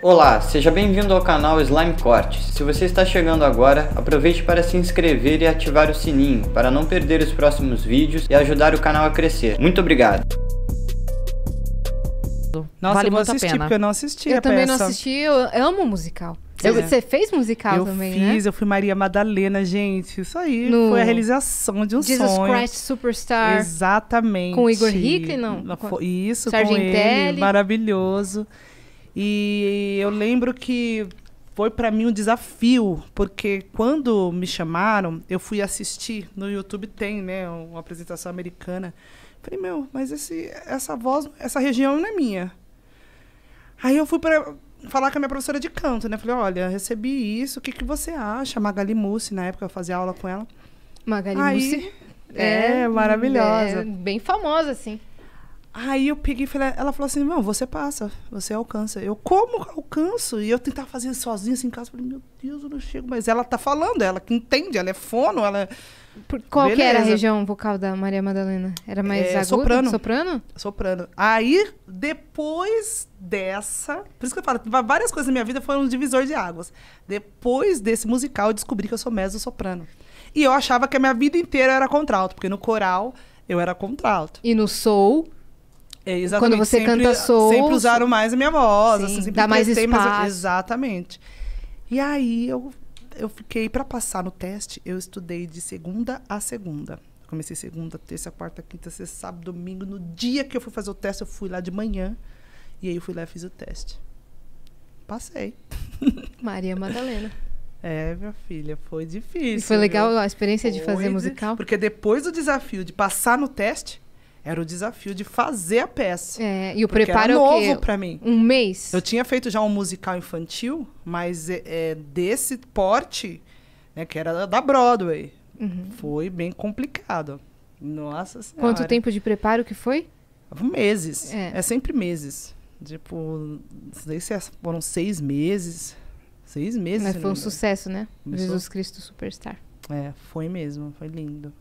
Olá, seja bem-vindo ao canal Slime Cortes. Se você está chegando agora, aproveite para se inscrever e ativar o sininho para não perder os próximos vídeos e ajudar o canal a crescer. Muito obrigado. Nossa, vale eu vou muito assistir, a pena. porque eu não assisti Eu a também peça. não assisti, eu amo musical. Você, Eu- você fez musical eu também, né? fiz, né? eu fui Maria Madalena, gente. Isso aí No- foi a realização de um Jesus sonho. Christ Superstar. Exatamente. Com o Igor Hickley, não? Com- Foi Isso, com Sargentelli. ele, maravilhoso. E eu lembro que foi para mim um desafio, porque quando me chamaram, eu fui assistir, no YouTube tem, né, uma apresentação americana. Falei, meu, mas esse, essa voz, essa região não é minha. Aí eu fui para falar com a minha professora de canto, né? Falei, olha, recebi isso, o que, que você acha? Magali Mussi, na época eu fazia aula com ela. Magali Aí, Mussi? É, é maravilhosa. É bem famosa, assim. Aí eu peguei e falei, ela falou assim, não, você passa, você alcança. Eu, como alcanço? E eu tentava fazer sozinha assim em casa, falei, meu Deus, eu não chego. Mas ela tá falando, ela que entende, ela é fono, ela. É por, qual Beleza. que era a região vocal da Maria Madalena? Era mais é, aguda? Soprano. Soprano? Soprano. Aí, depois dessa. Por isso que eu falo, várias coisas na minha vida foram um divisor de águas. Depois desse musical, eu descobri que eu sou mezzo-soprano. E eu achava que a minha vida inteira era contralto, porque no coral eu era contralto. E no soul? É, exatamente. Quando você sempre, canta soul. Sempre usaram mais a minha voz. Assim, Sim, assim, dá mais espaço. Mais... Exatamente. E aí eu, eu fiquei, para passar no teste, eu estudei de segunda a segunda. Comecei segunda, terça, quarta, quinta, sexta, sábado, domingo. No dia que eu fui fazer o teste, eu fui lá de manhã. E aí eu fui lá e fiz o teste. Passei. Maria Madalena. É, minha filha, foi difícil. E foi legal viu? a experiência de foi fazer musical? Porque depois do desafio de passar no teste, era o desafio de fazer a peça. É, e o preparo era é novo para mim. Um mês. Eu tinha feito já um musical infantil, mas é, é, desse porte, né, que era da Broadway. Uhum. Foi bem complicado. Nossa Senhora. Quanto tempo de preparo que foi? Meses. É, é sempre meses. Tipo, sei se é, foram seis meses. Seis meses. Mas foi um lembra. sucesso, né? Começou? Jesus Cristo Superstar. É, foi mesmo, foi lindo.